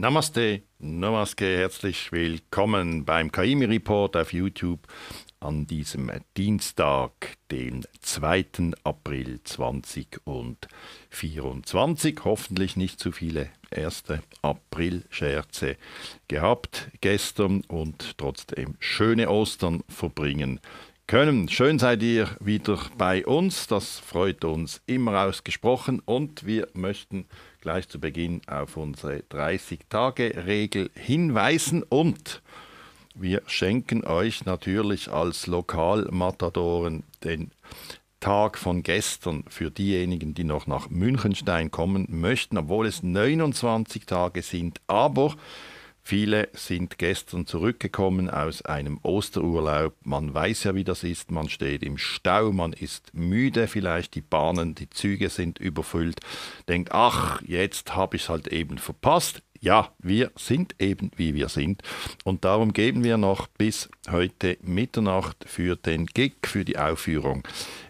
Namaste, Namaste, herzlich willkommen beim Kaimi Report auf YouTube an diesem Dienstag, den 2. April 2024. Hoffentlich nicht zu viele erste April-Scherze gehabt gestern und trotzdem schöne Ostern verbringen können. Schön seid ihr wieder bei uns. Das freut uns immer ausgesprochen und wir möchten gleich zu Beginn auf unsere 30-Tage-Regel hinweisen und wir schenken euch natürlich als Lokalmatadoren den Tag von gestern für diejenigen, die noch nach Münchenstein kommen möchten, obwohl es 29 Tage sind. Aber Viele sind gestern zurückgekommen aus einem Osterurlaub. Man weiß ja, wie das ist. Man steht im Stau, man ist müde vielleicht, die Bahnen, die Züge sind überfüllt. Denkt, ach, jetzt habe ich es halt eben verpasst. Ja, wir sind eben wie wir sind. Und darum geben wir noch bis heute Mitternacht für den Gig, für die Aufführung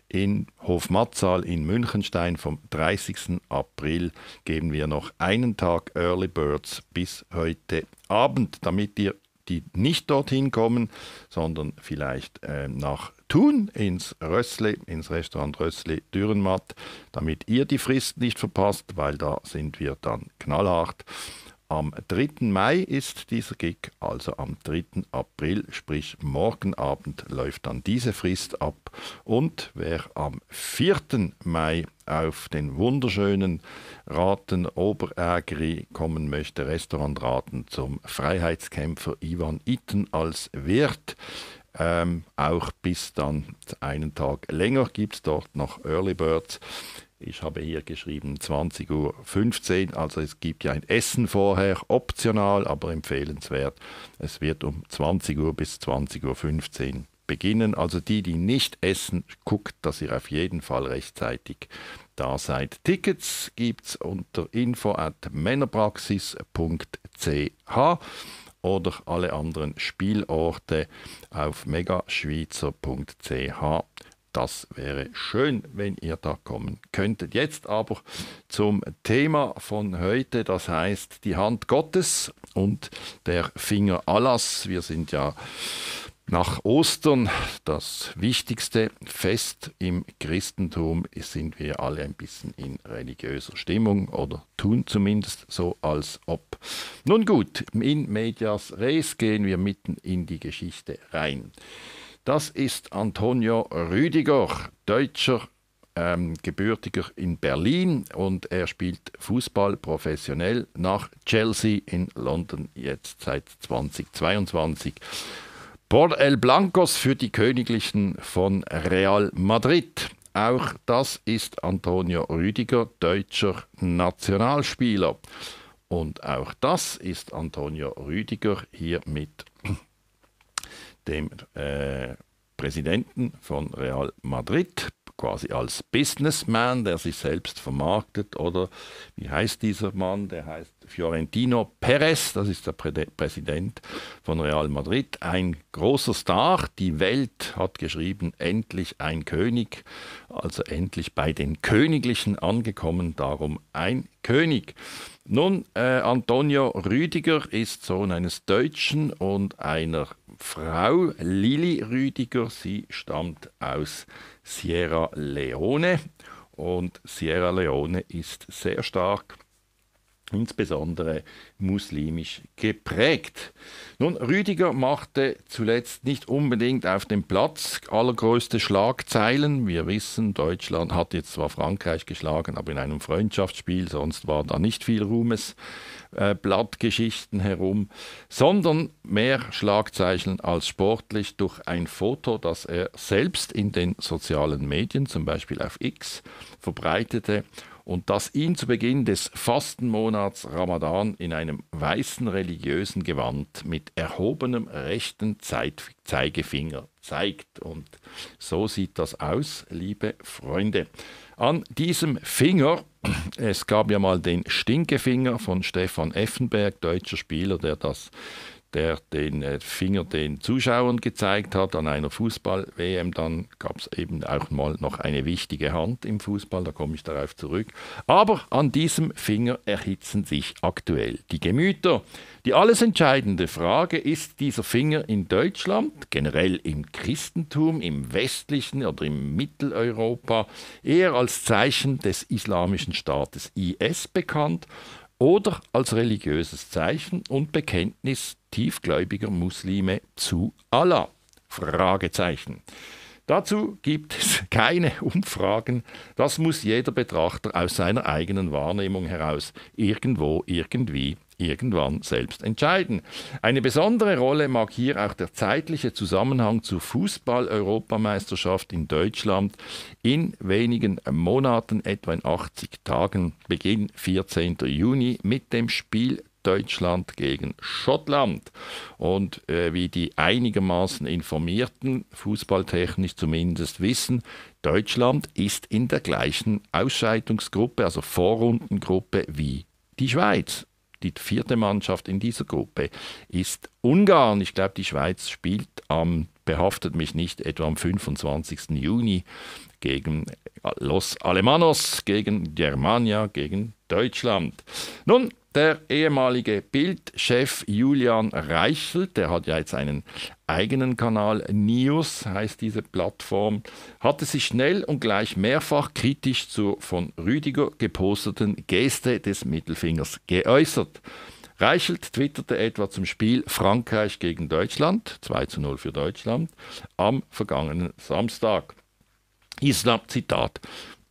in Hofmatzal in Münchenstein vom 30. April geben wir noch einen Tag Early Birds bis heute Abend, damit ihr die nicht dorthin kommen, sondern vielleicht äh, nach Thun ins Rössle, ins Restaurant Rössle Dürrenmatt, damit ihr die Frist nicht verpasst, weil da sind wir dann knallhart. Am 3. Mai ist dieser Gig, also am 3. April, sprich morgen Abend läuft dann diese Frist ab. Und wer am 4. Mai auf den wunderschönen Raten Oberägeri kommen möchte, Restaurant Raten zum Freiheitskämpfer Ivan Itten als Wirt, ähm, auch bis dann einen Tag länger gibt es dort noch Early Birds ich habe hier geschrieben 20.15 Uhr, also es gibt ja ein Essen vorher, optional, aber empfehlenswert. Es wird um 20 Uhr bis 20.15 Uhr beginnen. Also die, die nicht essen, guckt, dass ihr auf jeden Fall rechtzeitig da seid. Tickets gibt es unter info at männerpraxis.ch oder alle anderen Spielorte auf megaschweizer.ch das wäre schön, wenn ihr da kommen könntet. Jetzt aber zum Thema von heute, das heißt die Hand Gottes und der Finger Allahs. Wir sind ja nach Ostern, das wichtigste Fest im Christentum, sind wir alle ein bisschen in religiöser Stimmung oder tun zumindest so, als ob. Nun gut, in Medias Res gehen wir mitten in die Geschichte rein. Das ist Antonio Rüdiger, deutscher ähm, gebürtiger in Berlin und er spielt Fußball professionell nach Chelsea in London jetzt seit 2022. Por el Blancos für die Königlichen von Real Madrid. Auch das ist Antonio Rüdiger, deutscher Nationalspieler. Und auch das ist Antonio Rüdiger hier mit dem äh, Präsidenten von Real Madrid, quasi als Businessman, der sich selbst vermarktet. Oder wie heißt dieser Mann? Der heißt Fiorentino Perez, das ist der Präsident von Real Madrid, ein großer Star. Die Welt hat geschrieben, endlich ein König, also endlich bei den Königlichen angekommen, darum ein König. Nun, äh, Antonio Rüdiger ist Sohn eines Deutschen und einer Frau, Lili Rüdiger. Sie stammt aus Sierra Leone und Sierra Leone ist sehr stark insbesondere muslimisch geprägt. Nun, Rüdiger machte zuletzt nicht unbedingt auf dem Platz allergrößte Schlagzeilen. Wir wissen, Deutschland hat jetzt zwar Frankreich geschlagen, aber in einem Freundschaftsspiel, sonst war da nicht viel Ruhmes. Äh, Blattgeschichten herum, sondern mehr Schlagzeilen als sportlich durch ein Foto, das er selbst in den sozialen Medien, zum Beispiel auf X, verbreitete und dass ihn zu Beginn des Fastenmonats Ramadan in einem weißen religiösen Gewand mit erhobenem rechten Zeigefinger zeigt. Und so sieht das aus, liebe Freunde. An diesem Finger, es gab ja mal den Stinkefinger von Stefan Effenberg, deutscher Spieler, der das der den äh, Finger den Zuschauern gezeigt hat an einer Fußball-WM. Dann gab es eben auch mal noch eine wichtige Hand im Fußball, da komme ich darauf zurück. Aber an diesem Finger erhitzen sich aktuell die Gemüter. Die alles entscheidende Frage ist dieser Finger in Deutschland, generell im Christentum, im westlichen oder im Mitteleuropa, eher als Zeichen des islamischen Staates IS bekannt oder als religiöses Zeichen und Bekenntnis tiefgläubiger Muslime zu Allah? Fragezeichen. Dazu gibt es keine Umfragen, das muss jeder Betrachter aus seiner eigenen Wahrnehmung heraus irgendwo irgendwie irgendwann selbst entscheiden. Eine besondere Rolle mag hier auch der zeitliche Zusammenhang zur Fußball-Europameisterschaft in Deutschland in wenigen Monaten, etwa in 80 Tagen, Beginn 14. Juni mit dem Spiel Deutschland gegen Schottland. Und äh, wie die einigermaßen informierten, fußballtechnisch zumindest wissen, Deutschland ist in der gleichen Ausscheidungsgruppe, also Vorrundengruppe wie die Schweiz. Die vierte Mannschaft in dieser Gruppe ist Ungarn. Ich glaube, die Schweiz spielt am, behaftet mich nicht, etwa am 25. Juni gegen äh, Los Alemanos, gegen Germania, gegen Deutschland. Nun, der ehemalige Bildchef Julian Reichelt, der hat ja jetzt einen eigenen Kanal News heißt diese Plattform, hatte sich schnell und gleich mehrfach kritisch zur von Rüdiger geposteten Geste des Mittelfingers geäußert. Reichelt twitterte etwa zum Spiel Frankreich gegen Deutschland, 2 zu 0 für Deutschland, am vergangenen Samstag. Islam, Zitat,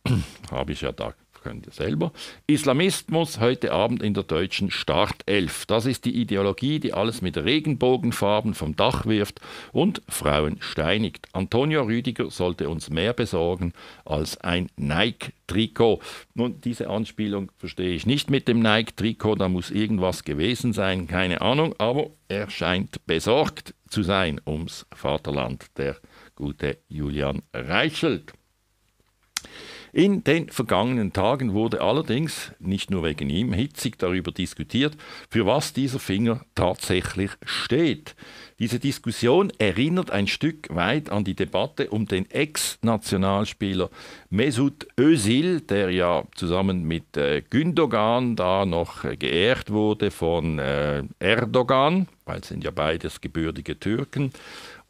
habe ich ja da könnt ihr selber. Islamismus heute Abend in der deutschen Startelf. Das ist die Ideologie, die alles mit Regenbogenfarben vom Dach wirft und Frauen steinigt. Antonio Rüdiger sollte uns mehr besorgen als ein Nike Trikot. Nun, diese Anspielung verstehe ich nicht mit dem Nike-Trikot, da muss irgendwas gewesen sein, keine Ahnung, aber er scheint besorgt zu sein ums Vaterland, der gute Julian Reichelt. In den vergangenen Tagen wurde allerdings, nicht nur wegen ihm, hitzig darüber diskutiert, für was dieser Finger tatsächlich steht. Diese Diskussion erinnert ein Stück weit an die Debatte um den Ex-Nationalspieler Mesut Özil, der ja zusammen mit äh, Gündogan da noch äh, geehrt wurde von äh, Erdogan, weil es sind ja beides gebürtige Türken.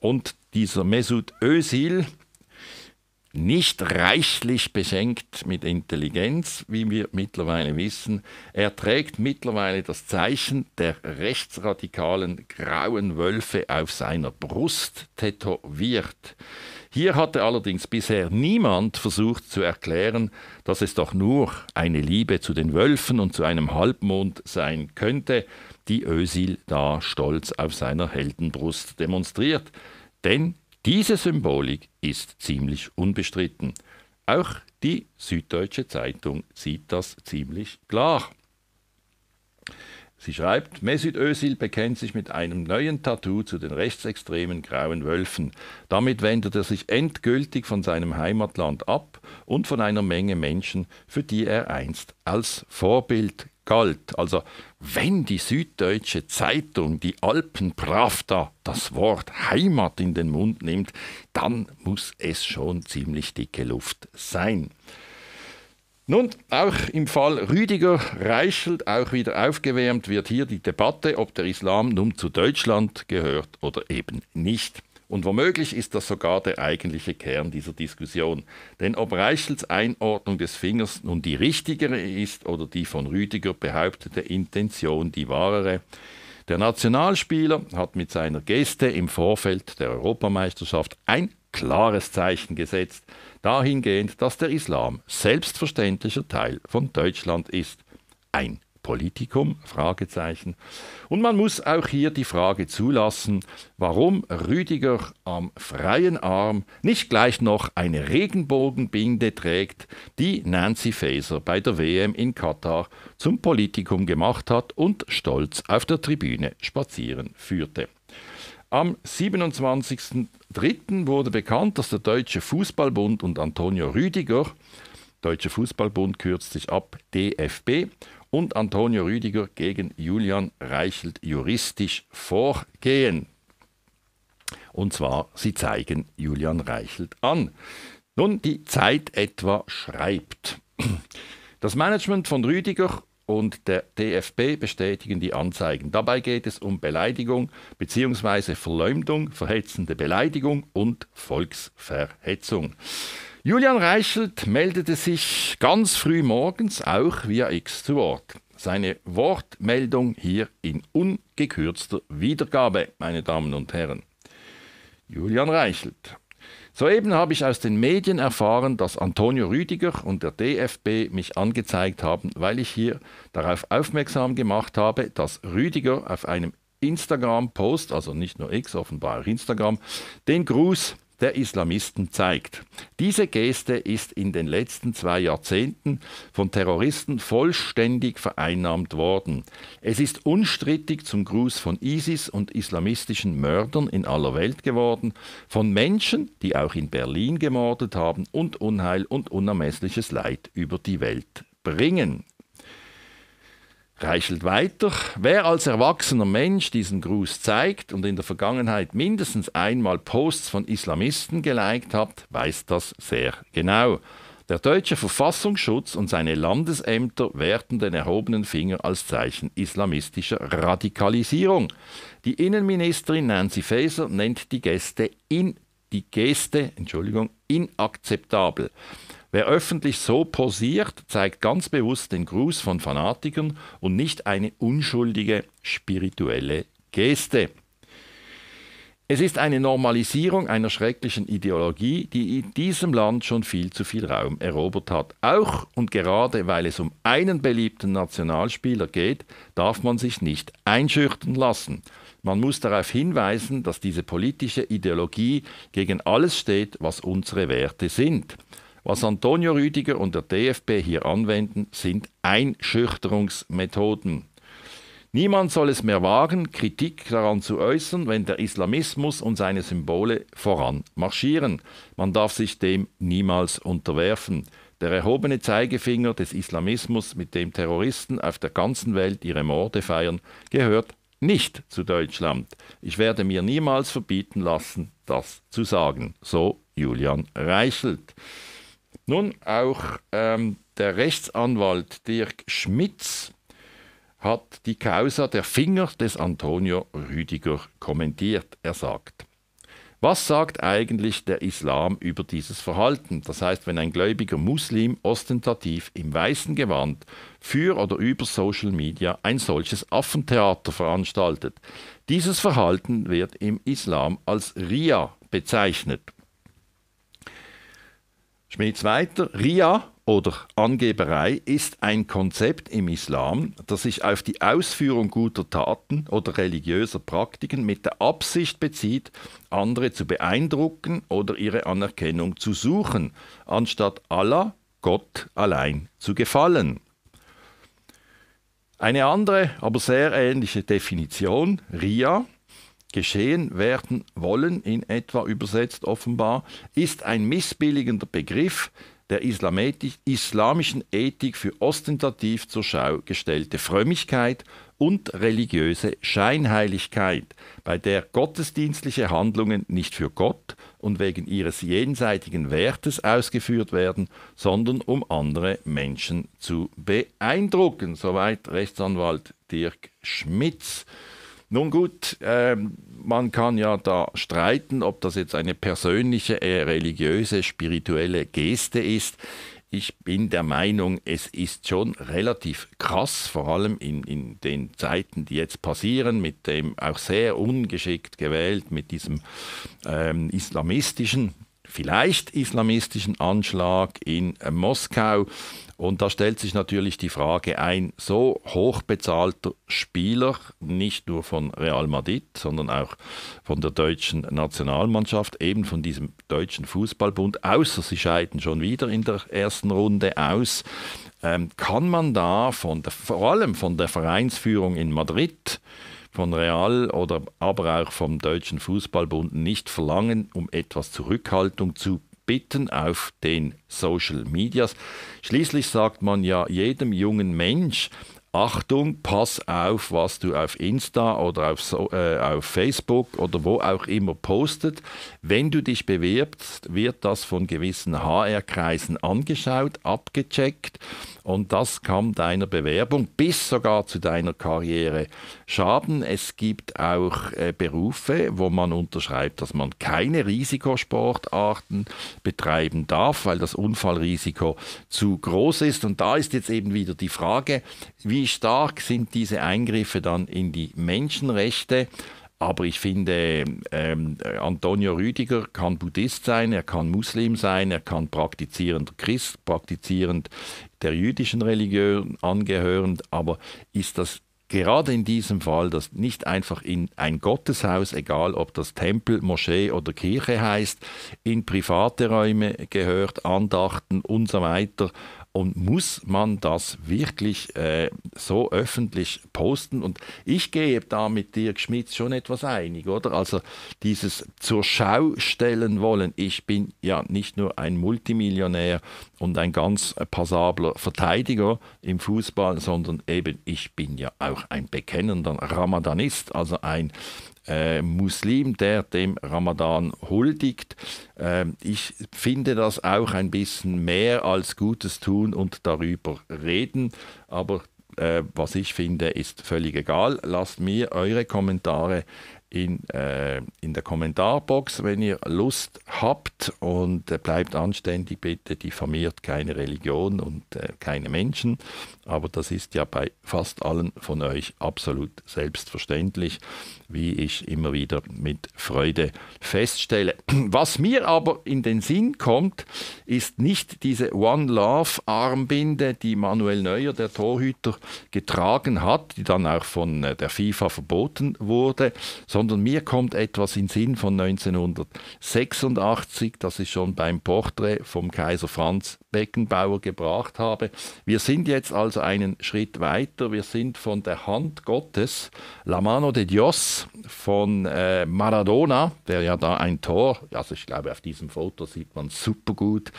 Und dieser Mesut Özil, nicht reichlich beschenkt mit Intelligenz, wie wir mittlerweile wissen. Er trägt mittlerweile das Zeichen der rechtsradikalen grauen Wölfe auf seiner Brust tätowiert. Hier hatte allerdings bisher niemand versucht zu erklären, dass es doch nur eine Liebe zu den Wölfen und zu einem Halbmond sein könnte, die Ösil da stolz auf seiner Heldenbrust demonstriert. Denn diese Symbolik ist ziemlich unbestritten. Auch die Süddeutsche Zeitung sieht das ziemlich klar. Sie schreibt, Mesut Özil bekennt sich mit einem neuen Tattoo zu den rechtsextremen Grauen Wölfen. Damit wendet er sich endgültig von seinem Heimatland ab und von einer Menge Menschen, für die er einst als Vorbild galt. Also wenn die Süddeutsche Zeitung, die Alpenpravda, das Wort Heimat in den Mund nimmt, dann muss es schon ziemlich dicke Luft sein. Nun, auch im Fall Rüdiger Reichelt, auch wieder aufgewärmt, wird hier die Debatte, ob der Islam nun zu Deutschland gehört oder eben nicht. Und womöglich ist das sogar der eigentliche Kern dieser Diskussion. Denn ob Reichels Einordnung des Fingers nun die richtigere ist oder die von Rüdiger behauptete Intention die wahrere, der Nationalspieler hat mit seiner Geste im Vorfeld der Europameisterschaft ein klares Zeichen gesetzt, dahingehend, dass der Islam selbstverständlicher Teil von Deutschland ist. Ein Politikum? Fragezeichen. Und man muss auch hier die Frage zulassen, warum Rüdiger am freien Arm nicht gleich noch eine Regenbogenbinde trägt, die Nancy Faeser bei der WM in Katar zum Politikum gemacht hat und stolz auf der Tribüne spazieren führte. Am 27. Dritten wurde bekannt, dass der Deutsche Fußballbund und Antonio Rüdiger, Deutsche Fußballbund kürzt sich ab DFB, und Antonio Rüdiger gegen Julian Reichelt juristisch vorgehen. Und zwar, sie zeigen Julian Reichelt an. Nun, die Zeit etwa schreibt. Das Management von Rüdiger und der DFB bestätigen die Anzeigen. Dabei geht es um Beleidigung bzw. Verleumdung, verhetzende Beleidigung und Volksverhetzung. Julian Reichelt meldete sich ganz früh morgens auch via X zu Wort. Seine Wortmeldung hier in ungekürzter Wiedergabe, meine Damen und Herren. Julian Reichelt. Soeben habe ich aus den Medien erfahren, dass Antonio Rüdiger und der DFB mich angezeigt haben, weil ich hier darauf aufmerksam gemacht habe, dass Rüdiger auf einem Instagram-Post, also nicht nur X, offenbar auch Instagram, den Gruß der Islamisten zeigt. Diese Geste ist in den letzten zwei Jahrzehnten von Terroristen vollständig vereinnahmt worden. Es ist unstrittig zum Gruß von ISIS und islamistischen Mördern in aller Welt geworden, von Menschen, die auch in Berlin gemordet haben und Unheil und unermessliches Leid über die Welt bringen. Reichelt weiter. Wer als erwachsener Mensch diesen Gruß zeigt und in der Vergangenheit mindestens einmal Posts von Islamisten geliked hat, weiß das sehr genau. Der deutsche Verfassungsschutz und seine Landesämter werten den erhobenen Finger als Zeichen islamistischer Radikalisierung. Die Innenministerin Nancy Faeser nennt die Geste in die Geste, Entschuldigung, inakzeptabel. Wer öffentlich so posiert, zeigt ganz bewusst den Gruß von Fanatikern und nicht eine unschuldige spirituelle Geste. Es ist eine Normalisierung einer schrecklichen Ideologie, die in diesem Land schon viel zu viel Raum erobert hat. Auch und gerade weil es um einen beliebten Nationalspieler geht, darf man sich nicht einschüchtern lassen. Man muss darauf hinweisen, dass diese politische Ideologie gegen alles steht, was unsere Werte sind. Was Antonio Rüdiger und der DFB hier anwenden, sind Einschüchterungsmethoden. Niemand soll es mehr wagen, Kritik daran zu äußern, wenn der Islamismus und seine Symbole voran marschieren. Man darf sich dem niemals unterwerfen. Der erhobene Zeigefinger des Islamismus, mit dem Terroristen auf der ganzen Welt ihre Morde feiern, gehört nicht zu Deutschland. Ich werde mir niemals verbieten lassen, das zu sagen. So Julian Reichelt. Nun, auch ähm, der Rechtsanwalt Dirk Schmitz hat die Causa der Finger des Antonio Rüdiger kommentiert. Er sagt, was sagt eigentlich der Islam über dieses Verhalten? Das heißt, wenn ein gläubiger Muslim ostentativ im weißen Gewand für oder über Social Media ein solches Affentheater veranstaltet. Dieses Verhalten wird im Islam als Ria bezeichnet. Schmitz weiter, Ria oder Angeberei ist ein Konzept im Islam, das sich auf die Ausführung guter Taten oder religiöser Praktiken mit der Absicht bezieht, andere zu beeindrucken oder ihre Anerkennung zu suchen, anstatt Allah, Gott allein, zu gefallen. Eine andere, aber sehr ähnliche Definition, Ria, geschehen werden wollen, in etwa übersetzt offenbar, ist ein missbilligender Begriff, der islamischen Ethik für ostentativ zur Schau gestellte Frömmigkeit und religiöse Scheinheiligkeit, bei der gottesdienstliche Handlungen nicht für Gott und wegen ihres jenseitigen Wertes ausgeführt werden, sondern um andere Menschen zu beeindrucken. Soweit Rechtsanwalt Dirk Schmitz. Nun gut, ähm, man kann ja da streiten, ob das jetzt eine persönliche, eher religiöse, spirituelle Geste ist. Ich bin der Meinung, es ist schon relativ krass, vor allem in, in den Zeiten, die jetzt passieren, mit dem auch sehr ungeschickt gewählt, mit diesem ähm, islamistischen vielleicht islamistischen Anschlag in äh, Moskau. Und da stellt sich natürlich die Frage, ein so hochbezahlter Spieler, nicht nur von Real Madrid, sondern auch von der deutschen Nationalmannschaft, eben von diesem deutschen Fußballbund, außer sie scheiden schon wieder in der ersten Runde aus, ähm, kann man da von der, vor allem von der Vereinsführung in Madrid von Real oder aber auch vom Deutschen Fußballbund nicht verlangen, um etwas Zurückhaltung zu bitten auf den Social Medias. Schließlich sagt man ja jedem jungen Mensch, Achtung, pass auf, was du auf Insta oder auf, so, äh, auf, Facebook oder wo auch immer postet. Wenn du dich bewirbst, wird das von gewissen HR-Kreisen angeschaut, abgecheckt und das kann deiner Bewerbung bis sogar zu deiner Karriere schaden. Es gibt auch äh, Berufe, wo man unterschreibt, dass man keine Risikosportarten betreiben darf, weil das Unfallrisiko zu groß ist. Und da ist jetzt eben wieder die Frage, wie stark sind diese Eingriffe dann in die Menschenrechte? Aber ich finde, ähm, Antonio Rüdiger kann Buddhist sein, er kann Muslim sein, er kann praktizierender Christ, praktizierend der jüdischen Religion angehören, aber ist das gerade in diesem Fall, dass nicht einfach in ein Gotteshaus, egal ob das Tempel, Moschee oder Kirche heißt, in private Räume gehört, Andachten und so weiter, und muss man das wirklich äh, so öffentlich posten? Und ich gehe da mit Dirk Schmitz schon etwas einig, oder? Also dieses zur Schau stellen wollen. Ich bin ja nicht nur ein Multimillionär und ein ganz passabler Verteidiger im Fußball, sondern eben ich bin ja auch ein bekennender Ramadanist, also ein äh, Muslim, der dem Ramadan huldigt. Äh, ich finde das auch ein bisschen mehr als Gutes tun und darüber reden, aber äh, was ich finde, ist völlig egal. Lasst mir eure Kommentare in, äh, in der Kommentarbox, wenn ihr Lust habt. Und äh, bleibt anständig, bitte diffamiert keine Religion und äh, keine Menschen. Aber das ist ja bei fast allen von euch absolut selbstverständlich, wie ich immer wieder mit Freude feststelle. Was mir aber in den Sinn kommt, ist nicht diese One Love Armbinde, die Manuel Neuer, der Torhüter, getragen hat, die dann auch von äh, der FIFA verboten wurde, sondern sondern mir kommt etwas in Sinn von 1986, das ich schon beim Porträt vom Kaiser Franz Beckenbauer gebracht habe. Wir sind jetzt also einen Schritt weiter. Wir sind von der Hand Gottes, La Mano de Dios von äh, Maradona, der ja da ein Tor, also ich glaube, auf diesem Foto sieht man super gut.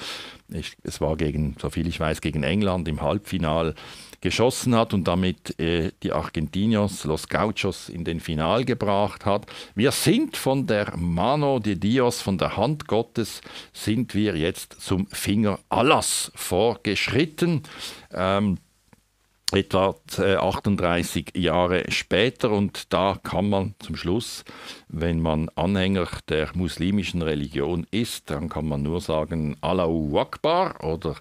Ich, es war gegen, soviel ich weiß, gegen England im Halbfinal geschossen hat und damit äh, die Argentinos, Los Gauchos in den Final gebracht hat. Wir sind von der Mano de Dios, von der Hand Gottes, sind wir jetzt zum Finger Allahs vorgeschritten. Ähm, etwa 38 äh, Jahre später und da kann man zum Schluss, wenn man Anhänger der muslimischen Religion ist, dann kann man nur sagen Allahu Akbar oder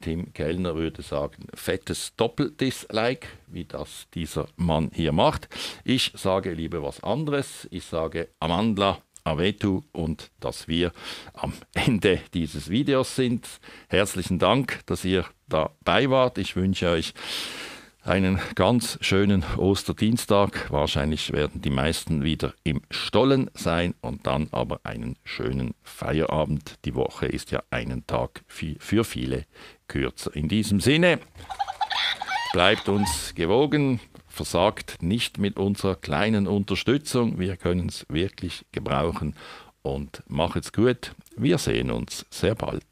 Tim Kellner würde sagen, fettes Doppeldislike, wie das dieser Mann hier macht. Ich sage lieber was anderes. Ich sage Amandla Avetu und dass wir am Ende dieses Videos sind. Herzlichen Dank, dass ihr dabei wart. Ich wünsche euch einen ganz schönen Osterdienstag. Wahrscheinlich werden die meisten wieder im Stollen sein und dann aber einen schönen Feierabend. Die Woche ist ja einen Tag für viele kürzer. In diesem Sinne, bleibt uns gewogen, versagt nicht mit unserer kleinen Unterstützung. Wir können es wirklich gebrauchen und macht's gut. Wir sehen uns sehr bald.